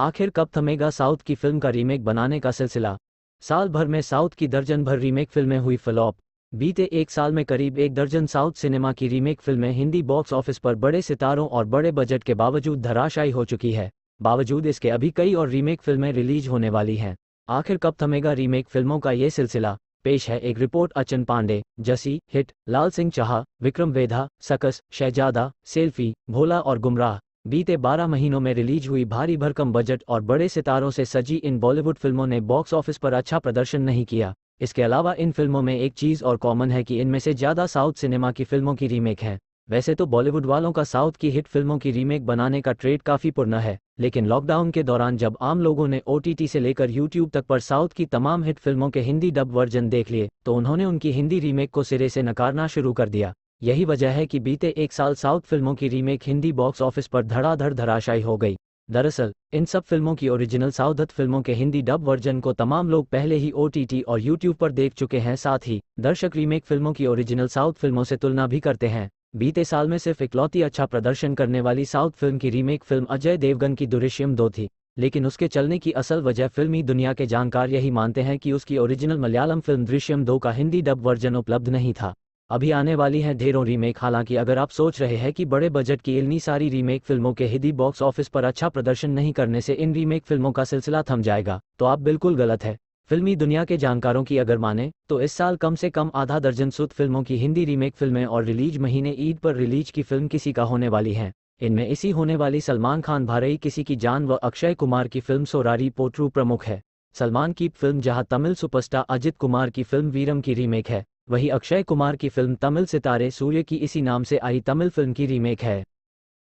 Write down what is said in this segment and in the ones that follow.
आखिर कब थमेगा साउथ की फिल्म का रीमेक बनाने का सिलसिला साल भर में साउथ की दर्जन भर रीमेक फिल्में हुई फ्लॉप बीते एक साल में करीब एक दर्जन साउथ सिनेमा की रीमेक फिल्में हिंदी बॉक्स ऑफिस पर बड़े सितारों और बड़े बजट के बावजूद धराशायी हो चुकी है बावजूद इसके अभी कई और रीमेक फिल्में रिलीज होने वाली हैं आखिर कब थमेगा रीमेक फिल्मों का ये सिलसिला पेश है एक रिपोर्ट अचन पांडे जसी हिट लाल सिंह चाह विक्रम वेधा सकस शहजादा सेल्फी भोला और गुमराह बीते 12 महीनों में रिलीज हुई भारी भरकम बजट और बड़े सितारों से सजी इन बॉलीवुड फिल्मों ने बॉक्स ऑफिस पर अच्छा प्रदर्शन नहीं किया इसके अलावा इन फिल्मों में एक चीज़ और कॉमन है कि इनमें से ज़्यादा साउथ सिनेमा की फिल्मों की रीमेक है वैसे तो बॉलीवुड वालों का साउथ की हिट फिल्मों की रीमेक बनाने का ट्रेड काफ़ी पुरना है लेकिन लॉकडाउन के दौरान जब आम लोगों ने ओ से लेकर यूट्यूब तक पर साउथ की तमाम हिट फिल्मों के हिंदी डब वर्जन देख लिए तो उन्होंने उनकी हिंदी रीमेक को सिरे से नकारना शुरू कर दिया यही वजह है कि बीते एक साल साउथ फिल्मों की रीमेक हिंदी बॉक्स ऑफिस पर धड़ाधड़ धराशायी हो गई दरअसल इन सब फिल्मों की ओरिजिनल साउदत फिल्मों के हिंदी डब वर्जन को तमाम लोग पहले ही ओटीटी और यूट्यूब पर देख चुके हैं साथ ही दर्शक रीमेक फिल्मों की ओरिजिनल साउथ फिल्मों से तुलना भी करते हैं बीते साल में सिर्फ इकलौती अच्छा प्रदर्शन करने वाली साउथ फिल्म की रीमेक फिल्म अजय देवगन की दुरिश्यम दो थी लेकिन उसके चलने की असल वजह फिल्मी दुनिया के जानकार यही मानते हैं कि उसकी ओरिजिनल मलयालम फिल्म दृश्यम दो का हिंदी डब वर्जन उपलब्ध नहीं था अभी आने वाली है ढेरों रीमेक हालांकि अगर आप सोच रहे हैं कि बड़े बजट की इतनी सारी रीमेक फिल्मों के हिंदी बॉक्स ऑफिस पर अच्छा प्रदर्शन नहीं करने से इन रीमेक फिल्मों का सिलसिला थम जाएगा तो आप बिल्कुल गलत है फिल्मी दुनिया के जानकारों की अगर माने तो इस साल कम से कम आधा दर्जन सुत फिल्मों की हिंदी रीमेक फिल्में और रिलीज महीने ईद पर रिलीज की फिल्म किसी का होने वाली है इनमें इसी होने वाली सलमान खान भारई किसी की जान व अक्षय कुमार की फिल्म सोरारी पोट्रू प्रमुख है सलमान की फिल्म जहां तमिल सुपरस्टार अजित कुमार की फिल्म वीरम की रीमेक है वही अक्षय कुमार की फिल्म तमिल सितारे सूर्य की इसी नाम से आई तमिल फिल्म की रीमेक है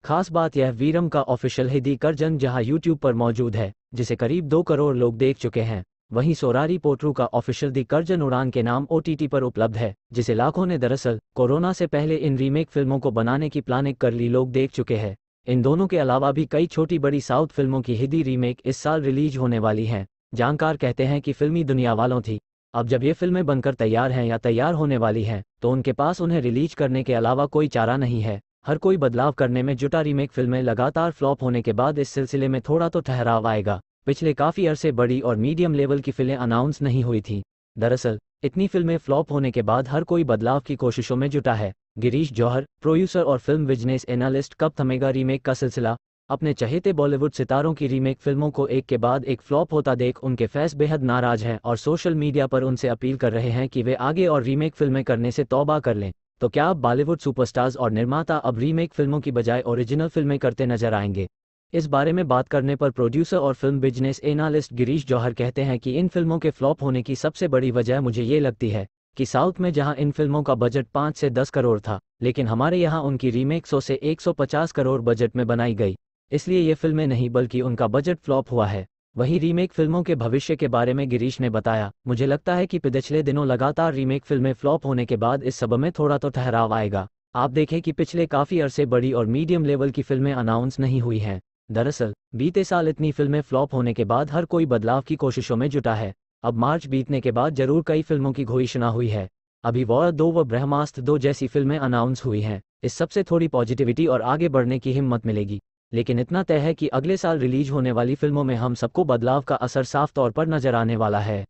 खास बात यह वीरम का ऑफिशियल हिदी करजन जहां यूट्यूब पर मौजूद है जिसे करीब दो करोड़ लोग देख चुके हैं वहीं सोरारी पोटरू का ऑफिशियल दी करजन उड़ान के नाम ओटीटी पर उपलब्ध है जिसे लाखों ने दरअसल कोरोना से पहले इन रीमेक फिल्मों को बनाने की प्लानिंग कर ली लोग देख चुके हैं इन दोनों के अलावा भी कई छोटी बड़ी साउथ फिल्मों की हिंदी रीमेक इस साल रिलीज होने वाली हैं जानकार कहते हैं कि फिल्मी दुनिया वालों थी अब जब ये फिल्में बनकर तैयार हैं या तैयार होने वाली हैं तो उनके पास उन्हें रिलीज करने के अलावा कोई चारा नहीं है हर कोई बदलाव करने में जुटा रीमेक फिल्में लगातार फ्लॉप होने के बाद इस सिलसिले में थोड़ा तो ठहराव आएगा पिछले काफी अरसे बड़ी और मीडियम लेवल की फिल्में अनाउंस नहीं हुई थी दरअसल इतनी फिल्में फ्लॉप होने के बाद हर कोई बदलाव की कोशिशों में जुटा है गिरीश जौहर प्रोड्यूसर और फिल्म बिजनेस एनालिस्ट कब थमेगा रीमेक का सिलसिला अपने चहेते बॉलीवुड सितारों की रीमेक फिल्मों को एक के बाद एक फ्लॉप होता देख उनके फैंस बेहद नाराज हैं और सोशल मीडिया पर उनसे अपील कर रहे हैं कि वे आगे और रीमेक फिल्में करने से तौबा कर लें तो क्या आप बॉलीवुड सुपरस्टार्स और निर्माता अब रीमेक फिल्मों की बजाय ओरिजिनल फिल्में करते नजर आएंगे इस बारे में बात करने पर प्रोड्यूसर और film business analyst Girish Johar कहते हैं कि इन फिल्मों के फ्लॉप होने की सबसे बड़ी वजह मुझे ये लगती है कि साउथ में जहां इन फिल्मों का बजट पाँच से दस करोड़ था लेकिन हमारे यहाँ उनकी रीमेक सौ से 150 करोड़ बजट में बनाई गई इसलिए ये फिल्में नहीं बल्कि उनका बजट फ्लॉप हुआ है वहीं रीमेक फिल्मों के भविष्य के बारे में गिरीश ने बताया मुझे लगता है कि पिछले दिनों लगातार रीमेक फिल्में फ्लॉप होने के बाद इस सब में थोड़ा तो ठहराव आएगा आप देखें कि पिछले काफी अरसे बड़ी और मीडियम लेवल की फिल्में अनाउंस नहीं हुई हैं दरअसल बीते साल इतनी फिल्में फ्लॉप होने के बाद हर कोई बदलाव की कोशिशों में जुटा है अब मार्च बीतने के बाद जरूर कई फिल्मों की घोषणा हुई है अभी वॉर दो व ब्रह्मास्त्र दो जैसी फिल्में अनाउंस हुई हैं इस सबसे थोड़ी पॉजिटिविटी और आगे बढ़ने की हिम्मत मिलेगी लेकिन इतना तय है कि अगले साल रिलीज होने वाली फिल्मों में हम सबको बदलाव का असर साफ तौर पर नजर आने वाला है